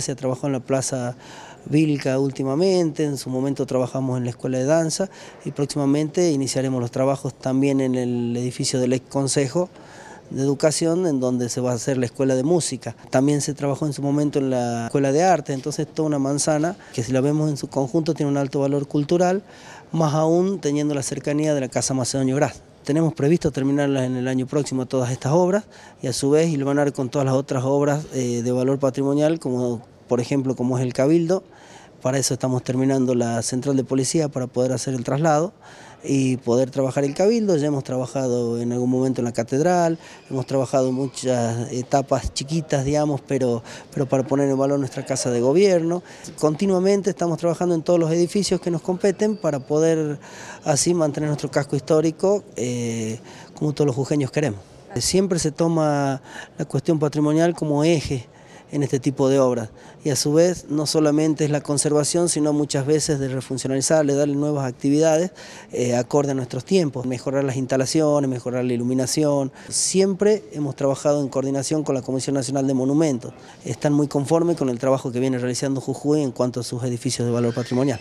se trabajó en la Plaza Vilca últimamente, en su momento trabajamos en la Escuela de Danza y próximamente iniciaremos los trabajos también en el edificio del ex Consejo de Educación, en donde se va a hacer la Escuela de Música. También se trabajó en su momento en la Escuela de Arte, entonces toda una manzana que si la vemos en su conjunto tiene un alto valor cultural, más aún teniendo la cercanía de la Casa Macedonio Gras tenemos previsto terminarlas en el año próximo todas estas obras y a su vez hilvanar con todas las otras obras eh, de valor patrimonial, como por ejemplo como es el Cabildo, para eso estamos terminando la central de policía para poder hacer el traslado y poder trabajar el cabildo. Ya hemos trabajado en algún momento en la catedral, hemos trabajado muchas etapas chiquitas, digamos, pero, pero para poner en valor nuestra casa de gobierno. Continuamente estamos trabajando en todos los edificios que nos competen para poder así mantener nuestro casco histórico eh, como todos los jujeños queremos. Siempre se toma la cuestión patrimonial como eje en este tipo de obras. Y a su vez, no solamente es la conservación, sino muchas veces de refuncionalizarle, darle nuevas actividades eh, acorde a nuestros tiempos, mejorar las instalaciones, mejorar la iluminación. Siempre hemos trabajado en coordinación con la Comisión Nacional de Monumentos. Están muy conformes con el trabajo que viene realizando Jujuy en cuanto a sus edificios de valor patrimonial.